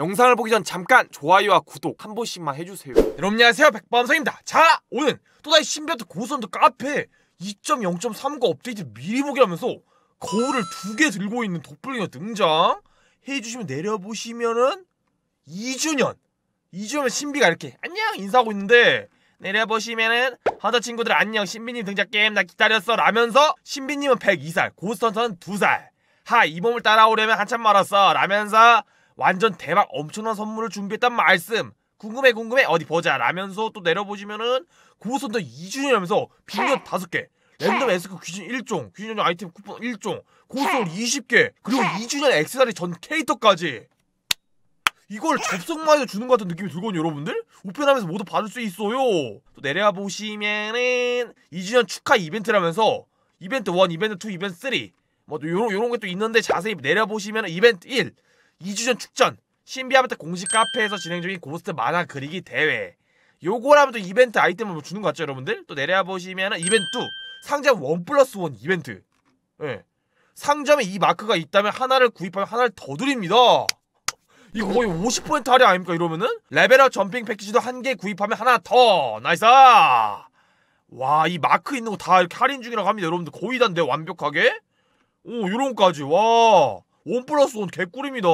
영상을 보기 전 잠깐 좋아요와 구독 한 번씩만 해주세요 여러분 안녕하세요 백범성입니다 자 오늘 또다시 신비한테 고선도 카페 2.0.3과 업데이트 미리 보기 라면서 거울을 두 개 들고 있는 돋불링가 등장 해주시면 내려보시면은 2주년 2주년 신비가 이렇게 안녕 인사하고 있는데 내려보시면은 헌터 친구들 안녕 신비님 등장 게임 나 기다렸어 라면서 신비님은 102살 고스턴터는 2살 하 이 몸을 따라오려면 한참 멀었어 라면서 완전 대박 엄청난 선물을 준비했단 말씀. 궁금해 궁금해 어디 보자 라면서 또 내려보시면은 고선도 2주년이라면서 빙전 5개 랜덤 에스크 귀신 1종 귀신 아이템 쿠폰 1종 고스톱 20개 그리고 2주년 액세서리 전 캐릭터까지 이걸 접속만 해도 주는 것 같은 느낌이 들거든요 여러분들 우편하면서 모두 받을 수 있어요 또내려와 보시면은 2주년 축하 이벤트라면서 이벤트 1, 이벤트 2, 이벤트 3뭐 요런 요런 게 또 있는데 자세히 내려보시면 이벤트 1 2주 전 축전 신비아바타 공식 카페에서 진행 중인 고스트 만화 그리기 대회 요거라면 또 이벤트 아이템을 뭐 주는 것 같죠 여러분들? 또 내려와 보시면 이벤트 상점 원 플러스 원 이벤트 예. 상점에 이 마크가 있다면 하나를 구입하면 하나를 더 드립니다 이거 거의 50% 할인 아닙니까 이러면은? 레벨업 점핑 패키지도 한 개 구입하면 하나 더 나이스 와 이 마크 있는 거 다 이렇게 할인 중이라고 합니다 여러분들 거의 다인데 완벽하게 오 요런까지 와온 플러스 온 개꿀입니다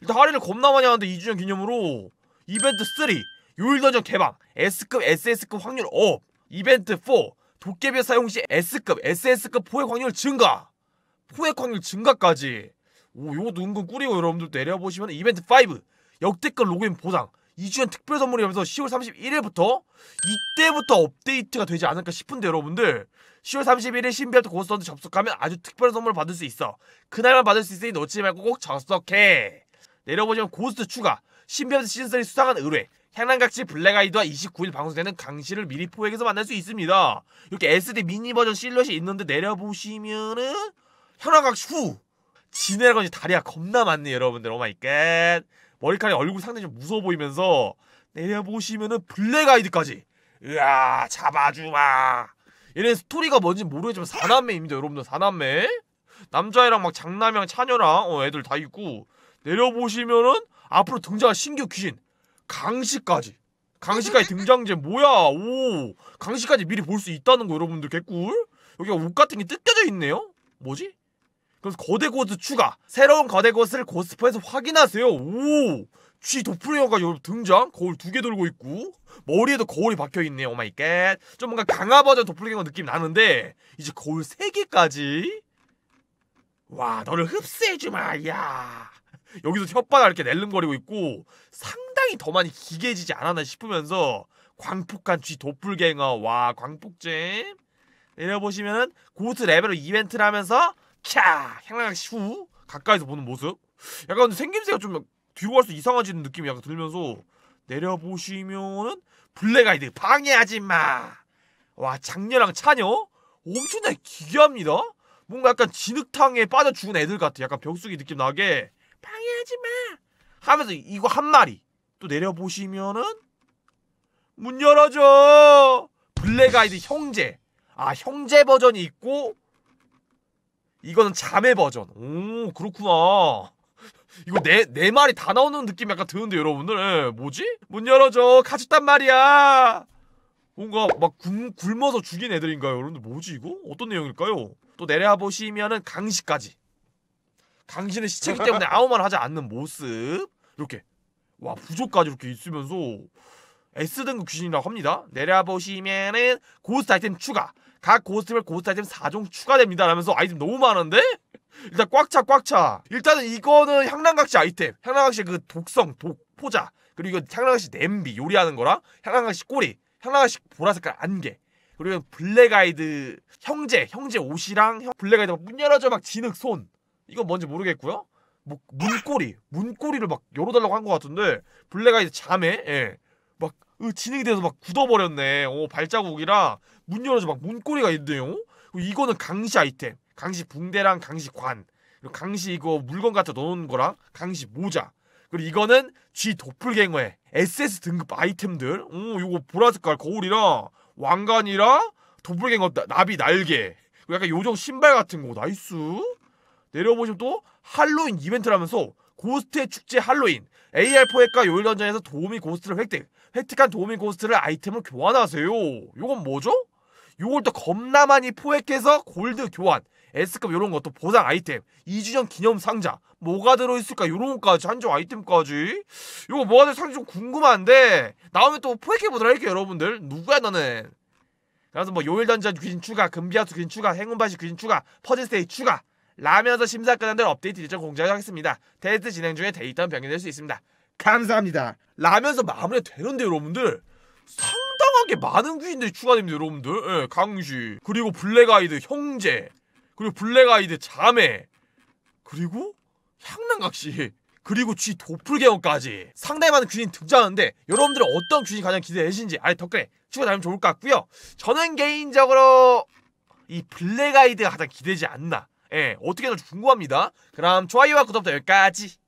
일단 할인을 겁나 많이 하는데 2주년 기념으로 이벤트 3 요일 던전 개방 S급 SS급 확률 업 이벤트 4 도깨비 사용 시 S급 SS급 포획 확률 증가 포획 확률 증가까지 오 요것도 은근 꿀이고 여러분들도 내려보시면 이벤트 5 역대급 로그인 보상 2주년 특별 선물이면서 10월 31일부터 이때부터 업데이트가 되지 않을까 싶은데 여러분들 10월 31일 신비한테 고스트헌트 접속하면 아주 특별한 선물을 받을 수 있어 그날만 받을 수 있으니 놓치지 말고 꼭 접속해 내려보시면 고스트 추가 신비한테 시즌3 수상한 의뢰 향랑각시 블랙아이드와 29일 방송되는 강시를 미리 포획해서 만날 수 있습니다 이렇게 SD 미니 버전 실루엣이 있는데 내려보시면은 향랑각시 후 지네라건지 다리가 겁나 많네 여러분들 오마이갓 oh 머리카락 이 얼굴 상당히 좀 무서워 보이면서 내려보시면은 블랙 아이드까지 으아 잡아주마 얘네 스토리가 뭔지 모르겠지만 사남매입니다 여러분들 사남매 남자애랑 막 장남이랑 차녀랑 어, 애들 다 있고 내려보시면은 앞으로 등장할 신규 귀신 강시까지 강시까지 등장제 뭐야 오 강시까지 미리 볼 수 있다는 거 여러분들 개꿀 여기가 옷 같은 게 뜯겨져 있네요 뭐지 그래서 거대 고스 추가 새로운 거대 고스를 고스퍼에서 확인하세요 오! 쥐 도플레어가 등장? 거울 두 개 돌고 있고 머리에도 거울이 박혀있네요 오마이갓 oh 좀 뭔가 강화 버전 도플레어 느낌 나는데 이제 거울 세 개까지? 와 너를 흡수해주마 야 여기서 혓바닥 이렇게 낼름거리고 있고 상당히 더 많이 기계지지 않았나 싶으면서 광폭한 쥐 도플갱어 와 광폭잼 내려보시면 고스 레벨업 이벤트를 하면서 차 향랑 슈 가까이서 보는 모습 약간 생김새가 좀 뒤로 갈수 이상해지는 느낌이 약간 들면서 내려보시면은 블랙아이드 방해하지 마. 와 장녀랑 차녀 엄청나게 기괴합니다. 뭔가 약간 진흙탕에 빠져 죽은 애들 같아. 약간 벽수기 느낌 나게 방해하지 마. 하면서 이거 한 마리 또 내려보시면은 문 열어줘. 블랙아이드 형제. 아 형제 버전이 있고 이거는 자매 버전. 오 그렇구나. 이거 내, 네 말이 네 다 나오는 느낌 약간 드는데, 여러분들. 에, 예, 뭐지? 문 열어줘. 가졌단 말이야. 뭔가 막 굶, 굶어서 죽인 애들인가요? 여러분들, 뭐지 이거? 어떤 내용일까요? 또 내려보시면은 와 강시까지. 강시는 시체기 때문에 아무 말 하지 않는 모습. 이렇게. 와, 부족까지 이렇게 있으면서 S등급 귀신이라고 합니다. 내려보시면은 와 고스트 아이템 추가. 각 고스트별 고스트 아이템 4종 추가됩니다. 라면서 아이템 너무 많은데? 일단 꽉 차, 꽉 차. 일단은 이거는 향랑각시 아이템. 향랑각시 그 독성, 독, 포자. 그리고 이거 향랑각시 냄비, 요리하는 거랑 향랑각시 꼬리, 향랑각시 보라색깔 안개. 그리고 블랙 아이드 형제, 형제 옷이랑 블랙 아이드 문 열어줘 막 진흙 손. 이건 뭔지 모르겠고요. 뭐, 문꼬리, 문꼬리를 막 열어달라고 한 것 같은데 블랙 아이드 자매, 예. 진행이 돼서 막 굳어버렸네. 어, 발자국이라 문 열어서 막 문고리가 있네요. 이거는 강시 아이템. 강시 붕대랑 강시 관. 그리고 강시 이거 물건 같아 넣어놓은 거랑 강시 모자. 그리고 이거는 G 도플갱어의 SS 등급 아이템들. 오, 이거 보라색깔 거울이랑 왕관이랑 도플갱어 나비 날개. 약간 요정 신발 같은 거. 나이스. 내려보시면 또 할로윈 이벤트라면서 고스트의 축제 할로윈. AR4 핵과 요일 던전에서 도우미 고스트를 획득. 획득한 도우미 고스트를 아이템을 교환하세요. 요건 뭐죠? 요걸 또 겁나 많이 포획해서 골드 교환, S급 요런 것도 보상 아이템, 2주년 기념 상자, 뭐가 들어있을까? 요런 것까지, 한정 아이템까지. 요거 뭐가 들어있을지 좀 궁금한데, 나오면 또 포획해보도록 할게요, 여러분들. 누구야, 너는? 그래서 뭐 요일던전 귀신 추가, 금비하수 귀신 추가, 행운바시 귀신 추가, 퍼즐스테이 추가, 라면서 심사 끝난 대로 업데이트 일정 공지하겠습니다. 테스트 진행 중에 데이터는 변경될 수 있습니다. 감사합니다. 라면서 마무리 되는데 여러분들 상당하게 많은 귀인들이 추가됩니다 여러분들 예, 강쥐 그리고 블랙아이드 형제 그리고 블랙아이드 자매 그리고 향랑각시 그리고 쥐 도플갱어까지 상당히 많은 귀신이 등장하는데 여러분들은 어떤 귀신이 가장 기대되시는지 아래 댓글에 추가되면 좋을 것 같고요 저는 개인적으로 이 블랙아이드가 가장 기대지 않나 예 어떻게 든 궁금합니다 그럼 좋아요와 구독도 여기까지